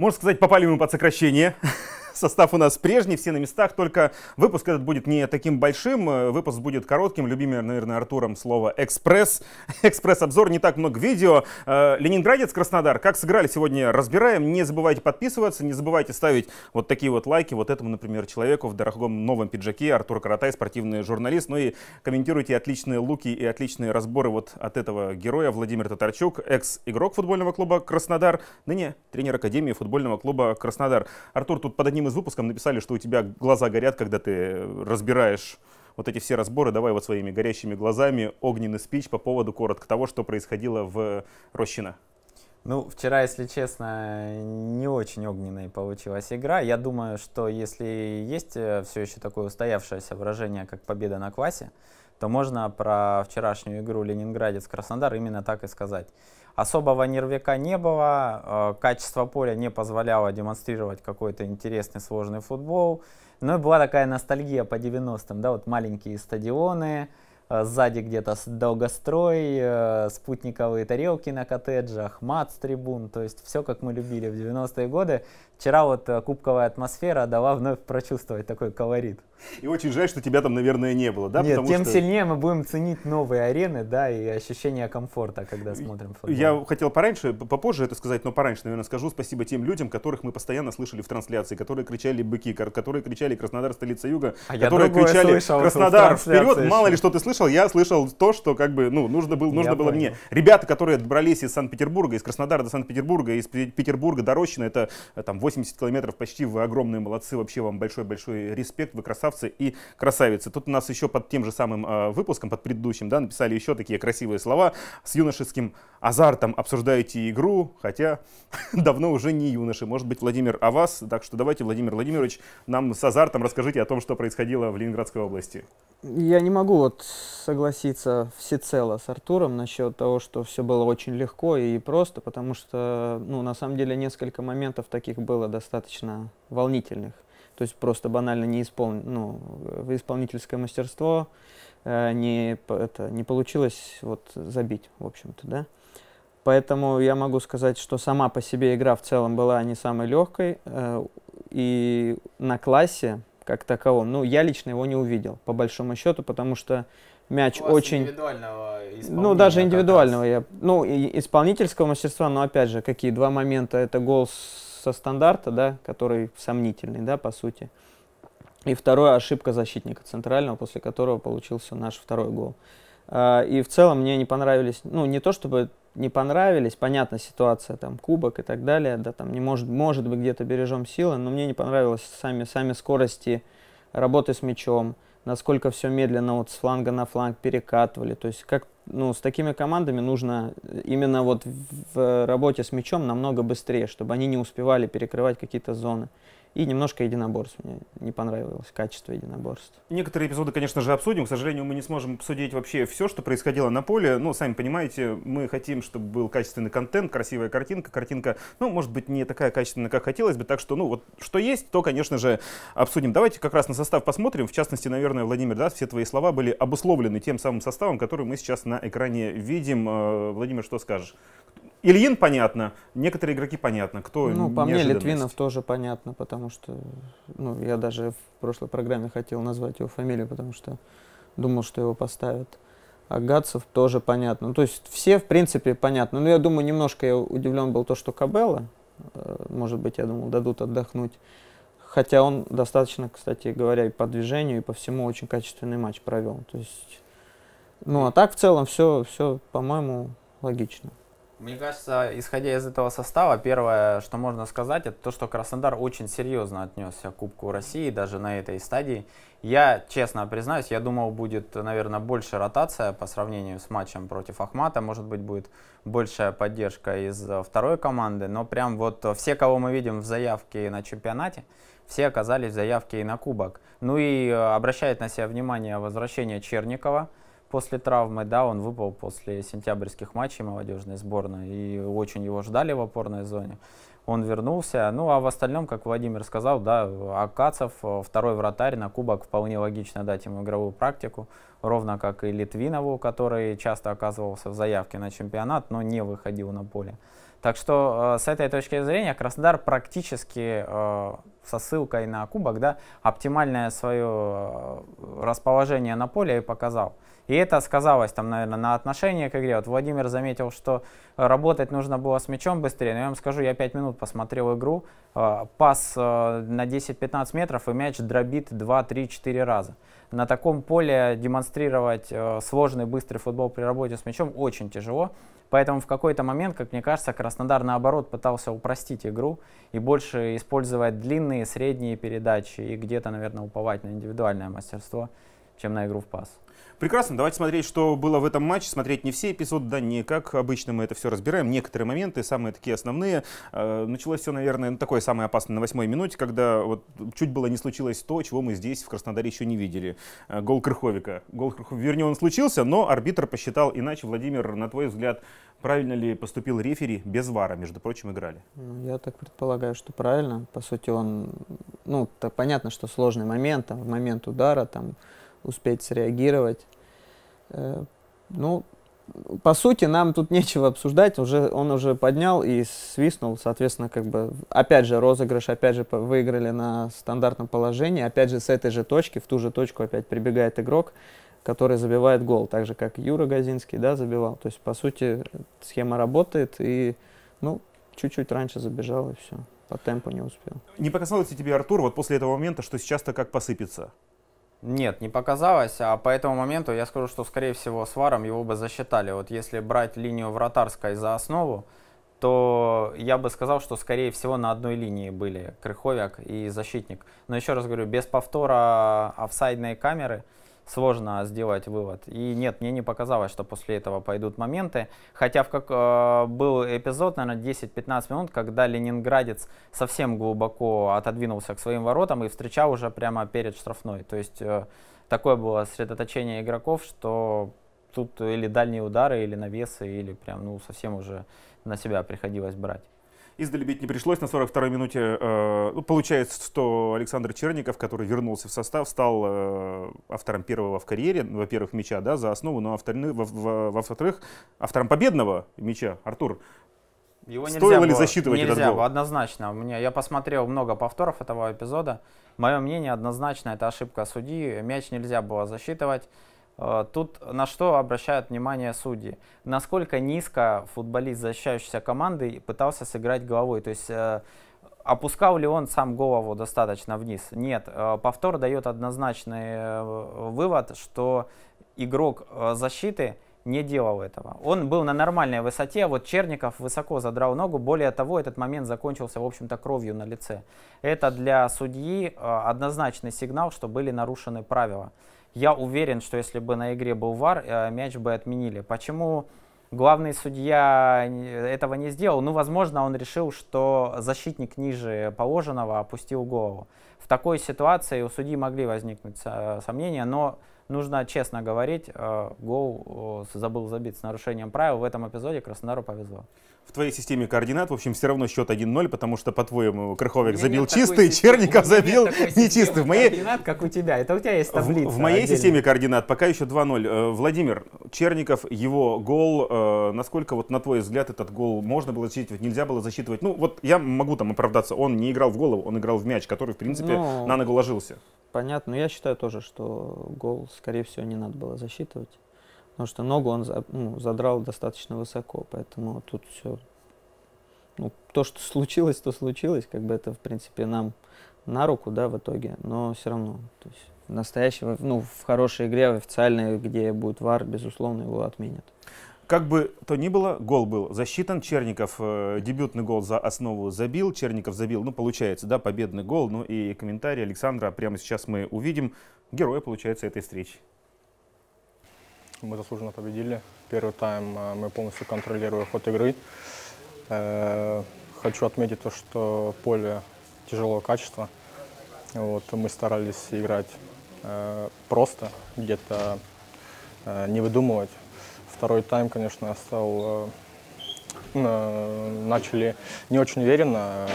Можно сказать, попали мы под сокращение состав у нас прежний, все на местах, только выпуск этот будет не таким большим, э, выпуск будет коротким, любимый, наверное, Артуром слово «экспресс». Экспресс-обзор, не так много видео. Э, Ленинградец, Краснодар, как сыграли сегодня, разбираем. Не забывайте подписываться, не забывайте ставить вот такие вот лайки вот этому, например, человеку в дорогом новом пиджаке. Артур Каратай, спортивный журналист. Ну и комментируйте отличные луки и отличные разборы вот от этого героя. Владимир Татарчук, экс-игрок футбольного клуба «Краснодар», ныне тренер Академии футбольного клуба «Краснодар». Артур, тут под одним одним из выпусков написали, что у тебя глаза горят, когда ты э, разбираешь вот эти все разборы, давай вот своими горящими глазами огненный спич по поводу коротко того, что происходило в э, Рощино. Ну, вчера, если честно, не очень огненной получилась игра. Я думаю, что если есть э, все еще такое устоявшееся выражение, как победа на классе, то можно про вчерашнюю игру Ленинградец-Краснодар именно так и сказать. Особого нервяка не было, э, качество поля не позволяло демонстрировать какой-то интересный, сложный футбол. Ну и была такая ностальгия по 90-м, да, вот маленькие стадионы, Э, сзади где-то долгострой, э, спутниковые тарелки на коттеджах, мат с трибун, то есть все, как мы любили в 90-е годы. Вчера вот э, кубковая атмосфера дала вновь прочувствовать такой колорит. И очень жаль, что тебя там, наверное, не было, да? Нет, Потому тем что... сильнее мы будем ценить новые арены, да, и ощущение комфорта, когда смотрим футбол. Я хотел пораньше, попозже это сказать, но пораньше, наверное, скажу спасибо тем людям, которых мы постоянно слышали в трансляции, которые кричали «Быки», которые кричали «Краснодар, столица юга», а которые кричали «Краснодар, вперед!» еще. Мало ли, что ты слышал, я слышал то, что как бы, ну, нужно было, нужно я было понял. мне. Ребята, которые добрались из Санкт-Петербурга, из Краснодара до Санкт-Петербурга, из Петербурга до Рощина, это э, там 80 километров почти, вы огромные молодцы, вообще вам большой-большой респект, вы красавцы красавцы и красавицы. Тут у нас еще под тем же самым э, выпуском, под предыдущим, да, написали еще такие красивые слова. С юношеским азартом обсуждаете игру, хотя давно уже не юноши. Может быть, Владимир а вас. Так что давайте, Владимир Владимирович, нам с азартом расскажите о том, что происходило в Ленинградской области. Я не могу вот согласиться всецело с Артуром насчет того, что все было очень легко и просто, потому что, ну, на самом деле, несколько моментов таких было достаточно волнительных то есть просто банально не испол... ну, исполнительское мастерство, э, не, это, не получилось вот забить, в общем-то, да. Поэтому я могу сказать, что сама по себе игра в целом была не самой легкой, э, и на классе как таковом, ну, я лично его не увидел, по большому счету, потому что мяч У вас очень... индивидуального Ну, даже индивидуального. Я, ну, и исполнительского мастерства, но, опять же, какие два момента. Это гол с со стандарта, да, который сомнительный, да, по сути. И второе ошибка защитника центрального, после которого получился наш второй гол. А, и в целом мне не понравились, ну не то чтобы не понравились, понятно, ситуация, там, кубок и так далее, да, там, не может, может быть, где-то бережем силы, но мне не понравилось сами, сами скорости работы с мячом, насколько все медленно вот с фланга на фланг перекатывали, то есть как ну, с такими командами нужно э, именно вот в работе с мячом намного быстрее, чтобы они не успевали перекрывать какие-то зоны. И немножко единоборств. Мне не понравилось качество единоборств. Некоторые эпизоды, конечно же, обсудим. К сожалению, мы не сможем обсудить вообще все, что происходило на поле. но сами понимаете, мы хотим, чтобы был качественный контент, красивая картинка. Картинка, ну, может быть, не такая качественная, как хотелось бы. Так что, ну, вот что есть, то, конечно же, обсудим. Давайте как раз на состав посмотрим. В частности, наверное, Владимир, да, все твои слова были обусловлены тем самым составом, который мы сейчас на экране видим. Э, Владимир, что скажешь? Ильин понятно, некоторые игроки понятно. Кто Ну, по мне, Литвинов тоже понятно, потому что ну, я даже в прошлой программе хотел назвать его фамилию, потому что думал, что его поставят. А Гацев тоже понятно. Ну, то есть все, в принципе, понятно. Но ну, я думаю, немножко я удивлен был то, что Кабела, э, может быть, я думал, дадут отдохнуть. Хотя он достаточно, кстати говоря, и по движению, и по всему очень качественный матч провел. То есть ну, а так в целом все, все по-моему, логично. Мне кажется, исходя из этого состава, первое, что можно сказать, это то, что Краснодар очень серьезно отнесся к Кубку России, даже на этой стадии. Я, честно признаюсь, я думал, будет, наверное, больше ротация по сравнению с матчем против Ахмата. Может быть, будет большая поддержка из э, второй команды. Но прям вот все, кого мы видим в заявке на чемпионате, все оказались в заявке и на Кубок. Ну и э, обращает на себя внимание возвращение Черникова после травмы, да, он выпал после сентябрьских матчей молодежной сборной, и очень его ждали в опорной зоне. Он вернулся. Ну, а в остальном, как Владимир сказал, да, Акацев, э, второй вратарь на кубок, вполне логично дать ему игровую практику, ровно как и Литвинову, который часто оказывался в заявке на чемпионат, но не выходил на поле. Так что э, с этой точки зрения Краснодар практически э, со ссылкой на кубок да, оптимальное свое э, расположение на поле и показал. И это сказалось, там, наверное, на отношении к игре. Вот Владимир заметил, что работать нужно было с мячом быстрее. Но я вам скажу, я 5 минут посмотрел игру, пас на 10-15 метров, и мяч дробит 2-3-4 раза. На таком поле демонстрировать сложный быстрый футбол при работе с мячом очень тяжело. Поэтому в какой-то момент, как мне кажется, Краснодар наоборот пытался упростить игру и больше использовать длинные, средние передачи и где-то, наверное, уповать на индивидуальное мастерство, чем на игру в пас. Прекрасно, давайте смотреть, что было в этом матче. Смотреть не все эпизоды, да, не как обычно мы это все разбираем. Некоторые моменты, самые такие основные. Э, началось все, наверное, такое самое опасное на восьмой минуте, когда вот чуть было не случилось то, чего мы здесь в Краснодаре еще не видели. Э, гол Крыховика. Гол Крыховика, вернее, он случился, но арбитр посчитал иначе. Владимир, на твой взгляд, правильно ли поступил рефери без вара, между прочим, играли? Я так предполагаю, что правильно. По сути, он, ну, понятно, что сложный момент, там, в момент удара, там, успеть среагировать. Э, ну, по сути, нам тут нечего обсуждать. Уже, он уже поднял и свистнул. Соответственно, как бы опять же розыгрыш, опять же выиграли на стандартном положении. Опять же с этой же точки, в ту же точку опять прибегает игрок, который забивает гол. Так же, как Юра Газинский да, забивал. То есть, по сути, схема работает. И, ну, чуть-чуть раньше забежал и все. По темпу не успел. Не показалось ли тебе, Артур, вот после этого момента, что сейчас-то как посыпется? Нет, не показалось, а по этому моменту я скажу, что, скорее всего, с варом его бы засчитали. Вот если брать линию вратарской за основу, то я бы сказал, что, скорее всего, на одной линии были Крыховяк и защитник. Но еще раз говорю, без повтора офсайдной камеры – сложно сделать вывод. И нет, мне не показалось, что после этого пойдут моменты. Хотя в как, э, был эпизод, наверное, 10-15 минут, когда ленинградец совсем глубоко отодвинулся к своим воротам и встречал уже прямо перед штрафной. То есть э, такое было сосредоточение игроков, что тут или дальние удары, или навесы, или прям ну совсем уже на себя приходилось брать. Издали бить не пришлось. На 42-й минуте э, ну, получается, что Александр Черников, который вернулся в состав, стал э, автором первого в карьере, ну, во-первых, мяча да, за основу, но во-вторых, автором победного мяча. Артур, его нельзя Стоило было, ли засчитывать нельзя этот гол? Было, однозначно. Мне, я посмотрел много повторов этого эпизода. Мое мнение однозначно, это ошибка судьи. Мяч нельзя было засчитывать. Э, тут на что обращают внимание судьи? Насколько низко футболист защищающейся команды пытался сыграть головой. То есть э, опускал ли он сам голову достаточно вниз? Нет. Э, повтор дает однозначный вывод, что игрок защиты – не делал этого. Он был на нормальной высоте, вот Черников высоко задрал ногу. Более того, этот момент закончился, в общем-то, кровью на лице. Это для судьи э, однозначный сигнал, что были нарушены правила. Я уверен, что если бы на игре был вар, э, мяч бы отменили. Почему главный судья э, этого не сделал? Ну, возможно, он решил, что защитник ниже положенного опустил голову. В такой ситуации у судьи могли возникнуть сомнения, но нужно честно говорить, э, гол забыл забить с нарушением правил. В этом эпизоде Краснодару повезло в твоей системе координат, в общем, все равно счет 1-0, потому что, по-твоему, Крыховик забил чистый, системы, Черников забил нечистый. В моей... координат, как у тебя. Это у тебя есть таблица. В, в моей отдельно. системе координат пока еще 2-0. Э, Владимир, Черников, его гол, э, насколько, вот на твой взгляд, этот гол можно было засчитывать, нельзя было засчитывать? Ну, вот я могу там оправдаться. Он не играл в голову, он играл в мяч, который, в принципе, Но... Ну, на ногу ложился. Понятно. Я считаю тоже, что гол, скорее всего, не надо было засчитывать. Потому что ногу он ну, задрал достаточно высоко, поэтому тут все. Ну, то, что случилось, то случилось, как бы это, в принципе, нам на руку, да, в итоге, но все равно, то есть настоящего, ну, в хорошей игре, в официальной, где будет вар, безусловно, его отменят. Как бы то ни было, гол был засчитан. Черников э, дебютный гол за основу забил. Черников забил, ну, получается, да, победный гол. Ну и комментарий Александра прямо сейчас мы увидим. Героя, получается, этой встречи мы заслуженно победили. Первый тайм э, мы полностью контролируем ход игры. Э, хочу отметить то, что поле тяжелого качества. Вот, мы старались играть э, просто, где-то не выдумывать. Второй тайм, конечно, стал начали не очень уверенно.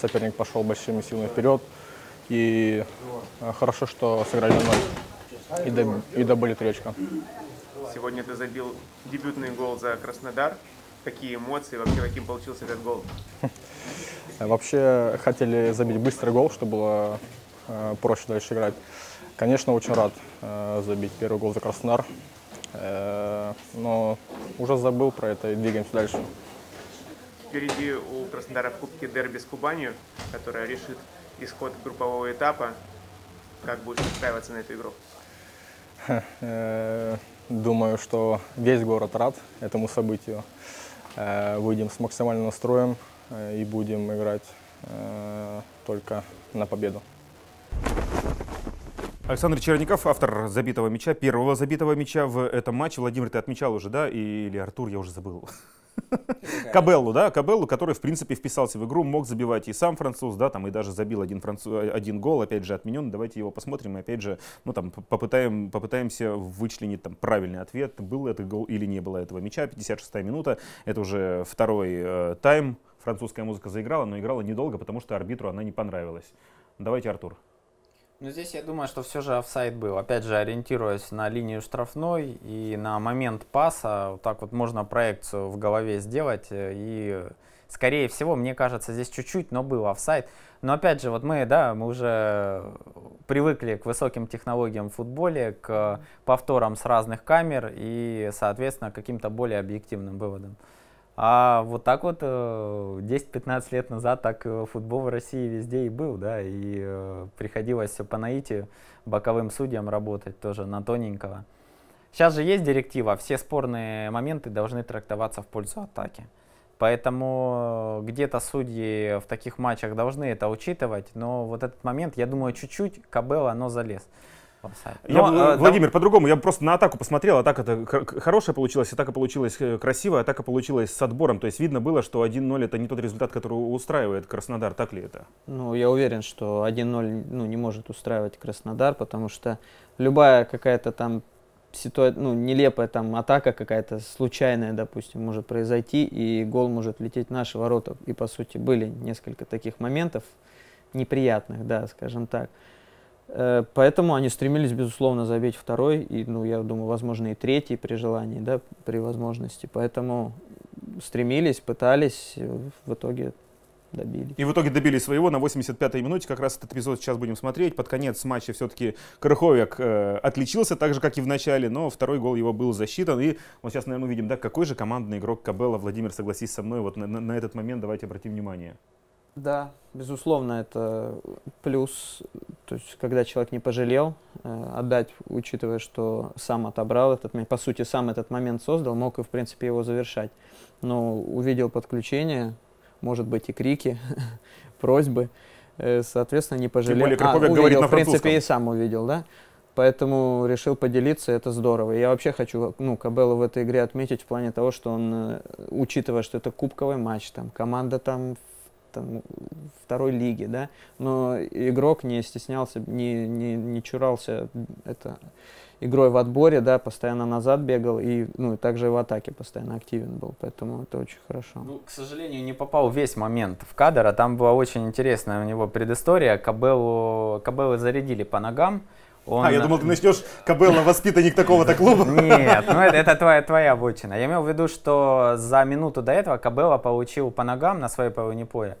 Соперник пошел большими силами вперед. И хорошо, что сыграли на ноль и, доб и добыли три очка. Сегодня ты забил дебютный гол за Краснодар. Какие эмоции, вообще каким получился этот гол? Вообще хотели забить быстрый гол, чтобы было э, проще дальше играть. Конечно, очень рад э, забить первый гол за Краснодар. Э, но уже забыл про это и двигаемся дальше. Впереди у Краснодара в Кубке дерби с Кубанью, которая решит исход группового этапа. Как будешь настраиваться на эту игру? Э, Думаю, что весь город рад этому событию. Э, выйдем с максимальным настроем э, и будем играть э, только на победу. Александр Черников, автор забитого мяча, первого забитого мяча в этом матче. Владимир, ты отмечал уже, да? Или Артур, я уже забыл. Кабеллу, да, Кабеллу, который, в принципе, вписался в игру, мог забивать и сам француз, да, там и даже забил один, француз, э, один гол, опять же, отменен. Давайте его посмотрим и, опять же, ну, там, попытаем, попытаемся вычленить там правильный ответ, был это гол или не было этого мяча. 56-я минута, это уже второй э, тайм. Французская музыка заиграла, но играла недолго, потому что арбитру она не понравилась. Давайте, Артур. Но здесь я думаю, что все же офсайд был. Опять же, ориентируясь на линию штрафной и на момент паса, вот так вот можно проекцию в голове сделать. Э, и, скорее всего, мне кажется, здесь чуть-чуть, но был офсайд. Но, опять же, вот мы, да, мы уже привыкли к высоким технологиям в футболе, к повторам с разных камер и, соответственно, к каким-то более объективным выводам. А вот так вот 10-15 э, лет назад так э, футбол в России везде и был, да, и э, приходилось все по наитию боковым судьям работать тоже на тоненького. Сейчас же есть директива, все спорные моменты должны трактоваться в пользу атаки. Поэтому где-то судьи в таких матчах должны это учитывать, но вот этот момент, я думаю, чуть-чуть Кабелла, оно залез. Я, Но, э, э, Владимир, там... по-другому, я просто на атаку посмотрел, атака-то хорошая получилась, атака получилась э, красивая, атака получилась с отбором, то есть видно было, что 1-0 это не тот результат, который устраивает Краснодар, так ли это? Ну, я уверен, что 1-0 ну, не может устраивать Краснодар, потому что любая какая-то там ситуация, ну, нелепая там атака какая-то случайная, допустим, может произойти, и гол может лететь в наши ворота. И, по сути, были несколько таких моментов неприятных, да, скажем так. Э, поэтому они стремились, безусловно, забить второй, и, ну, я думаю, возможно, и третий при желании, да, при возможности. Поэтому стремились, пытались, э, в итоге добили. И в итоге добили своего на 85-й минуте. Как раз этот эпизод сейчас будем смотреть. Под конец матча все-таки Крыховик э, отличился, так же, как и в начале, но второй гол его был засчитан. И вот сейчас, наверное, увидим, да, какой же командный игрок Кабела Владимир, согласись со мной, вот на, на, на этот момент давайте обратим внимание. Да, безусловно, это плюс, то есть когда человек не пожалел э, отдать, учитывая, что сам отобрал этот, по сути, сам этот момент создал, мог и, в принципе, его завершать. Но увидел подключение, может быть, и крики, просьбы, э, соответственно, не пожалел. Тем более, а, увидел, говорит на в принципе, и сам увидел, да? Поэтому решил поделиться, это здорово. Я вообще хочу ну, Кабелу в этой игре отметить в плане того, что он, э, учитывая, что это кубковый матч, там команда там там, второй лиги, да, но игрок не стеснялся, не, не, не чурался это, игрой в отборе, да, постоянно назад бегал и, ну, и также в атаке постоянно активен был, поэтому это очень хорошо. Ну, к сожалению, не попал весь момент в кадр, а там была очень интересная у него предыстория. Кабелу, Кабелу зарядили по ногам, он... А, я думал, ты начнешь Кабелла воспитанник такого-то клуба. Нет, ну это, ну, это твоя, твоя обочина. Я имел в виду, что за минуту до этого Кабелла получил по ногам на своей половине поля.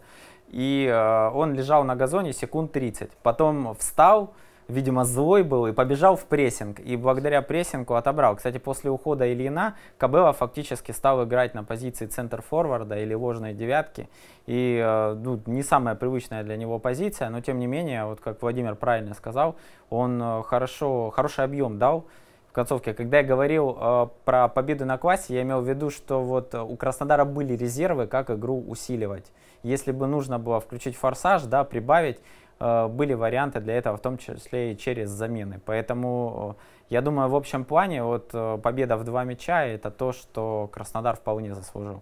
И э, он лежал на газоне секунд 30. Потом встал, видимо, злой был и побежал в прессинг. И благодаря прессингу отобрал. Кстати, после ухода Ильина Кабела фактически стал играть на позиции центр-форварда или ложной девятки. И э, ну, не самая привычная для него позиция, но тем не менее, вот как Владимир правильно сказал, он э, хорошо, хороший объем дал в концовке. Когда я говорил э, про победу на классе, я имел в виду, что вот э, у Краснодара были резервы, как игру усиливать. Если бы нужно было включить форсаж, да, прибавить, Э, были варианты для этого, в том числе и через замены. Поэтому э, я думаю, в общем плане вот э, победа в два мяча – это то, что Краснодар вполне заслужил.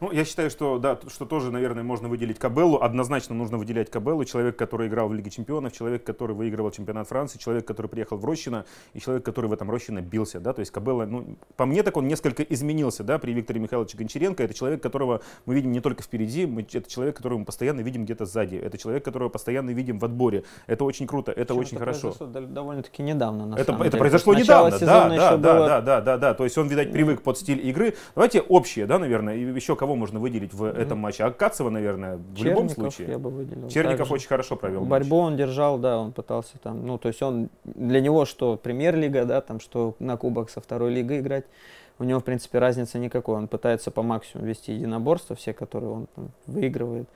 Ну, я считаю, что, да, что тоже, наверное, можно выделить Кабеллу. Однозначно нужно выделять Кабеллу. Человек, который играл в Лиге Чемпионов, человек, который выигрывал чемпионат Франции, человек, который приехал в Рощино, и человек, который в этом Рощино бился, да, то есть Кабелла, ну, по мне так он несколько изменился, да, при Викторе Михайловиче Гончаренко. Это человек, которого мы видим не только впереди, мы, это человек, которого мы постоянно видим где-то сзади, это человек, которого постоянно видим в отборе. Это очень круто, это очень это хорошо. довольно-таки недавно, на это, самом это деле. произошло Начало недавно, да, да, да, было... да, да, да, да, то есть он, видать, привык под стиль игры. Давайте общее, да, наверное, еще кого кого можно выделить в этом матче? Акацева, наверное, в Черников любом случае. я бы выделил. Черников Также. очень хорошо провел Борьбу матч. он держал, да, он пытался там, ну, то есть он, для него что премьер-лига, да, там, что на кубок со второй лигой играть, у него, в принципе, разницы никакой. Он пытается по максимуму вести единоборство, все, которые он там выигрывает.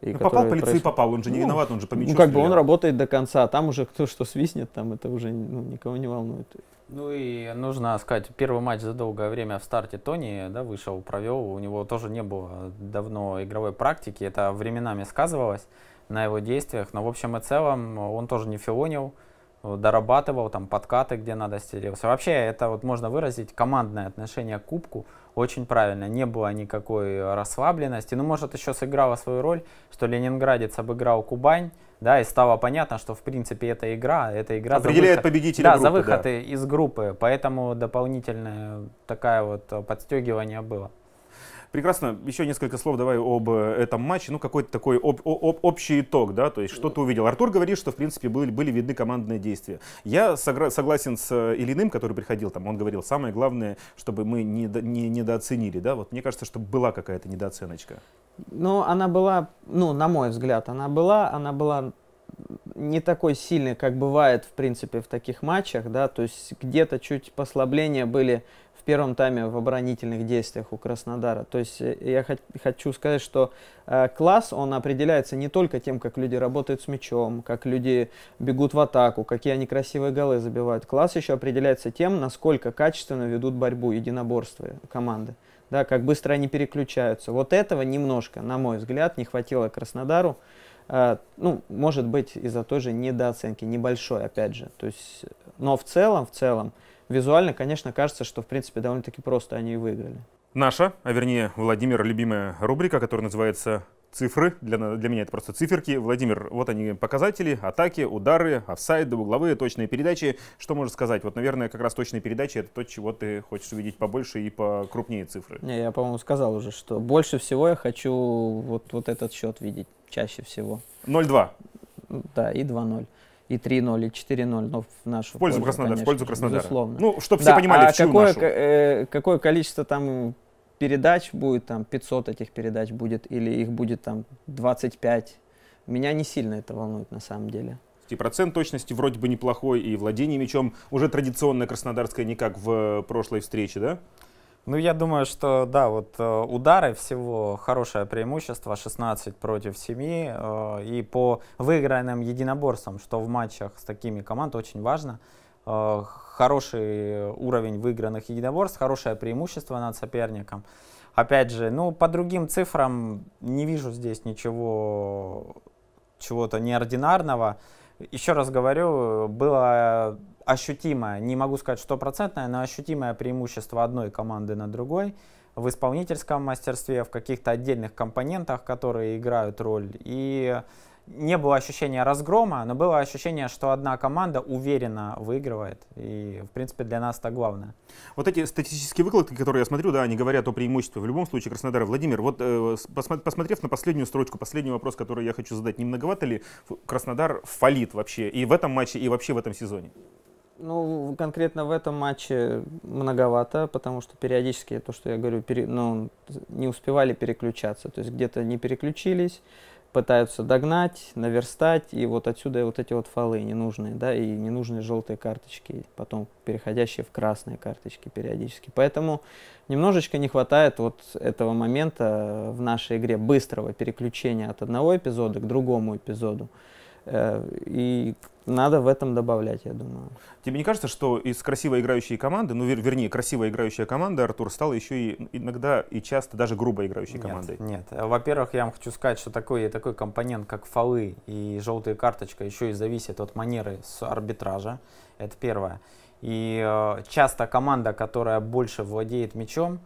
И ну, попал по лицу происходит... и попал, он же не ну, виноват, он же по Ну, как стрелял. бы он работает до конца, а там уже кто что свистнет, там это уже ну, никого не волнует. Ну и нужно сказать, первый матч за долгое время в старте Тони да, вышел, провел. У него тоже не было давно игровой практики. Это временами сказывалось на его действиях. Но в общем и целом он тоже не филонил дорабатывал, там подкаты, где надо стерился. Вообще, это вот можно выразить командное отношение к кубку очень правильно. Не было никакой расслабленности. Ну, может, еще сыграло свою роль, что Ленинградец обыграл Кубань, да, и стало понятно, что, в принципе, эта игра, а эта игра Определяет за выход, победителя да, группы, за выход да. из группы, поэтому дополнительное такая вот подстегивание было. Прекрасно. Еще несколько слов давай об э, этом матче. Ну, какой-то такой об, об, общий итог, да, то есть что ты увидел. Артур говорит, что, в принципе, были, были видны командные действия. Я согра- согласен с э, Ильиным, который приходил там, он говорил, самое главное, чтобы мы не, не, недооценили, да, вот мне кажется, что была какая-то недооценочка. Ну, она была, ну, на мой взгляд, она была, она была не такой сильный, как бывает, в принципе, в таких матчах, да, то есть где-то чуть послабления были первом тайме в оборонительных действиях у Краснодара. То есть э, я хочу сказать, что э, класс, он определяется не только тем, как люди работают с мячом, как люди бегут в атаку, какие они красивые голы забивают. Класс еще определяется тем, насколько качественно ведут борьбу, единоборства команды. Да, как быстро они переключаются. Вот этого немножко, на мой взгляд, не хватило Краснодару. Э, ну, может быть, из-за той же недооценки, небольшой, опять же. То есть, но в целом, в целом, визуально, конечно, кажется, что, в принципе, довольно-таки просто они и выиграли. Наша, а вернее, Владимир, любимая рубрика, которая называется «Цифры». Для, для меня это просто циферки. Владимир, вот они показатели, атаки, удары, офсайды, угловые, точные передачи. Что можешь сказать? Вот, наверное, как раз точные передачи — это то, чего ты хочешь увидеть побольше и покрупнее цифры. Не, я, по-моему, сказал уже, что больше всего я хочу вот, вот этот счет видеть чаще всего. 0-2. Да, и 2-0 и 3-0, и 4-0, но в нашу в пользу, пользу Краснодара, конечно, в пользу Краснодара. Безусловно. Ну, чтобы да, все понимали, а в чью какое, нашу. Э, какое количество там передач будет, там 500 этих передач будет, или их будет там 25, меня не сильно это волнует на самом деле. И процент точности вроде бы неплохой, и владение мячом уже традиционное краснодарское, не как в э, прошлой встрече, да? Ну, я думаю, что, да, вот э, удары всего хорошее преимущество, 16 против 7, э, и по выигранным единоборствам, что в матчах с такими командами очень важно, э, хороший уровень выигранных единоборств, хорошее преимущество над соперником. Опять же, ну, по другим цифрам не вижу здесь ничего, чего-то неординарного еще раз говорю, было ощутимое, не могу сказать стопроцентное, но ощутимое преимущество одной команды над другой в исполнительском мастерстве, в каких-то отдельных компонентах, которые играют роль. И не было ощущения разгрома, но было ощущение, что одна команда уверенно выигрывает. И, в принципе, для нас это главное. Вот эти статистические выкладки, которые я смотрю, да, они говорят о преимуществе. В любом случае, Краснодара. Владимир, вот э, посмотрев на последнюю строчку, последний вопрос, который я хочу задать, не многовато ли Краснодар фалит вообще и в этом матче, и вообще в этом сезоне? Ну, конкретно в этом матче многовато, потому что периодически, то, что я говорю, пере, ну, не успевали переключаться. То есть где-то не переключились, пытаются догнать, наверстать, и вот отсюда и вот эти вот фолы ненужные, да, и ненужные желтые карточки, потом переходящие в красные карточки периодически. Поэтому немножечко не хватает вот этого момента в нашей игре быстрого переключения от одного эпизода к другому эпизоду. Э, и надо в этом добавлять, я думаю. Тебе не кажется, что из красиво играющей команды, ну, вер, вернее, красиво играющая команда, Артур, стала еще и иногда и часто даже грубо играющей нет, командой? Нет, э, во-первых, я вам хочу сказать, что такой, такой компонент, как фолы и желтая карточка, еще и зависит от манеры с арбитража. Это первое. И э, часто команда, которая больше владеет мячом,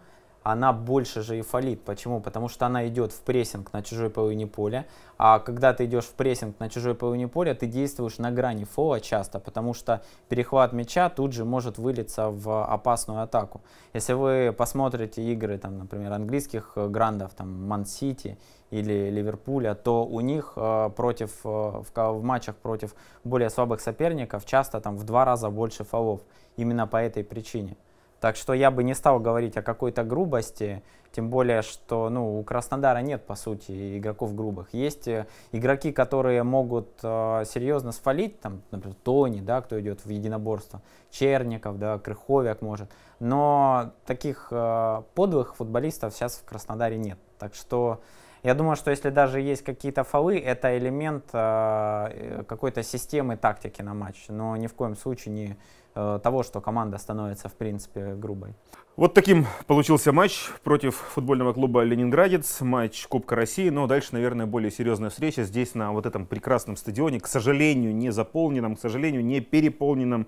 она больше же и фалит. Почему? Потому что она идет в прессинг на чужой половине поля, а когда ты идешь в прессинг на чужой половине поля, ты действуешь на грани фола часто, потому что перехват мяча тут же может вылиться в опасную атаку. Если вы посмотрите игры, там, например, английских э, грандов, там, Ман-Сити или Ливерпуля, то у них э, против, э, в, в матчах против более слабых соперников часто там в два раза больше фолов именно по этой причине. Так что я бы не стал говорить о какой-то грубости, тем более, что ну, у Краснодара нет, по сути, игроков грубых. Есть э, игроки, которые могут э, серьезно свалить, там, например, Тони, да, кто идет в единоборство, Черников, да, Крыховик может. Но таких э, подлых футболистов сейчас в Краснодаре нет. Так что я думаю, что если даже есть какие-то фолы, это элемент э, э, какой-то системы тактики на матч, но ни в коем случае не э, того, что команда становится, в принципе, грубой. Вот таким получился матч против футбольного клуба «Ленинградец», матч Кубка России, но дальше, наверное, более серьезная встреча здесь, на вот этом прекрасном стадионе, к сожалению, не заполненном, к сожалению, не переполненном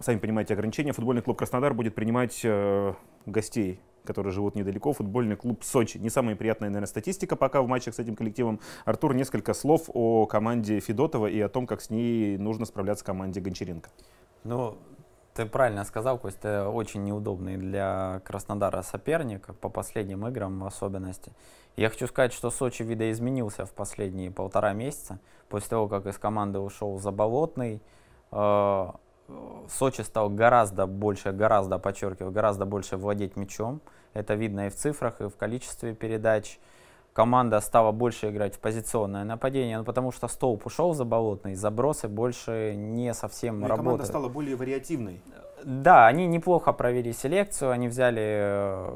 сами понимаете, ограничения. Футбольный клуб Краснодар будет принимать э, гостей которые живут недалеко, футбольный клуб «Сочи». Не самая приятная, наверное, статистика пока в матчах с этим коллективом. Артур, несколько слов о команде Федотова и о том, как с ней нужно справляться команде Гончаренко. Ну, ты правильно сказал, Костя, очень неудобный для Краснодара соперник, по последним играм в особенности. Я хочу сказать, что Сочи видоизменился в последние полтора месяца, после того, как из команды ушел Заболотный, э, Сочи стал гораздо больше, гораздо, подчеркиваю, гораздо больше владеть мячом. Это видно и в цифрах, и в количестве передач. Команда стала больше играть в позиционное нападение, ну, потому что столб ушел за болотный, забросы больше не совсем ну, работают. Команда стала более вариативной. Да, они неплохо провели селекцию, они взяли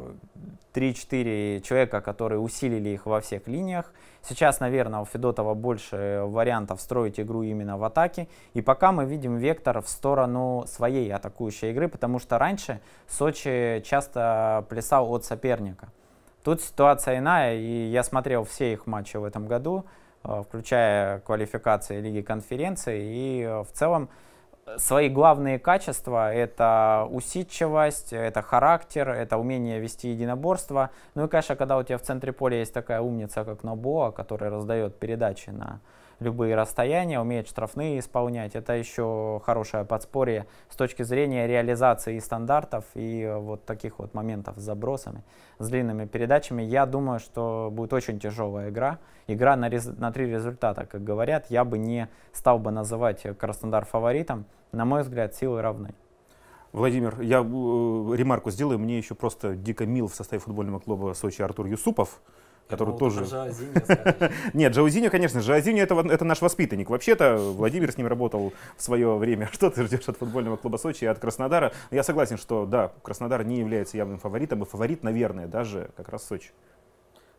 3-4 э, человека, которые усилили их во всех линиях. Сейчас, наверное, у Федотова больше вариантов строить игру именно в атаке. И пока мы видим вектор в сторону своей атакующей игры, потому что раньше Сочи часто плясал от соперника. Тут ситуация иная, и я смотрел все их матчи в этом году, э, включая квалификации Лиги конференции, и э, в целом свои главные качества — это усидчивость, это характер, это умение вести единоборство. Ну и, конечно, когда у тебя в центре поля есть такая умница, как Набоа, которая раздает передачи на любые расстояния, умеет штрафные исполнять. Это еще хорошее подспорье с точки зрения реализации и стандартов и э, вот таких вот моментов с забросами, с длинными передачами. Я думаю, что будет очень тяжелая игра. Игра на, рез... на три результата, как говорят. Я бы не стал бы называть Краснодар фаворитом. На мой взгляд, силы равны. Владимир, я э, ремарку сделаю. Мне еще просто дико мил в составе футбольного клуба Сочи Артур Юсупов который ну, тоже... Нет, Джаузиньо, конечно, Джаузиньо это, это наш воспитанник. Вообще-то Владимир с ним работал в свое время. Что ты ждешь от футбольного клуба Сочи и от Краснодара? Я согласен, что да, Краснодар не является явным фаворитом, и фаворит, наверное, даже как раз Сочи.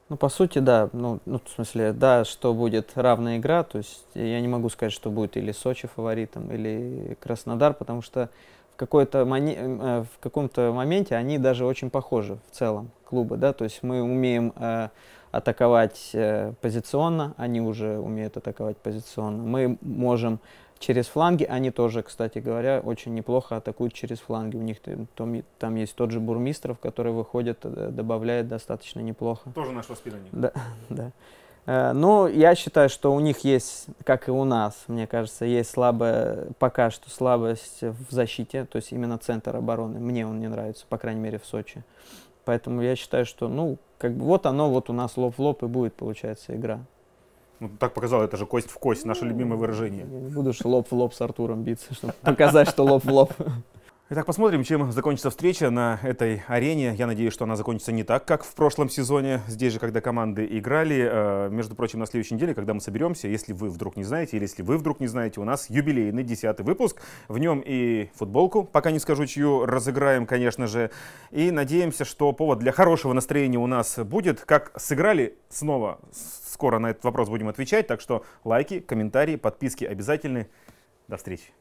Ну, по сути, да. Ну, ну, в смысле, да, что будет равная игра. То есть я не могу сказать, что будет или Сочи фаворитом, или Краснодар, потому что в, какой-то мани... Э, в каком-то моменте они даже очень похожи в целом клубы, да. То есть мы умеем э, атаковать э, позиционно, они уже умеют атаковать позиционно. Мы можем через фланги, они тоже, кстати говоря, очень неплохо атакуют через фланги. У них там, там есть тот же Бурмистров, который выходит, э, добавляет достаточно неплохо. Тоже наш воспитанник. Да, да. Э, ну, я считаю, что у них есть, как и у нас, мне кажется, есть слабая, пока что слабость в защите, то есть именно центр обороны. Мне он не нравится, по крайней мере, в Сочи. Поэтому я считаю, что, ну, как бы вот оно, вот у нас лоб в лоб и будет, получается, игра. Ну, так показал, это же кость в кость, наше ну, любимое выражение. Я не буду лоб в лоб с Артуром биться, чтобы показать, что лоб в лоб. Итак, посмотрим, чем закончится встреча на этой арене. Я надеюсь, что она закончится не так, как в прошлом сезоне. Здесь же, когда команды играли, э, между прочим, на следующей неделе, когда мы соберемся, если вы вдруг не знаете, или если вы вдруг не знаете, у нас юбилейный десятый выпуск. В нем и футболку, пока не скажу чью, разыграем, конечно же. И надеемся, что повод для хорошего настроения у нас будет. Как сыграли, снова скоро на этот вопрос будем отвечать. Так что лайки, комментарии, подписки обязательны. До встречи.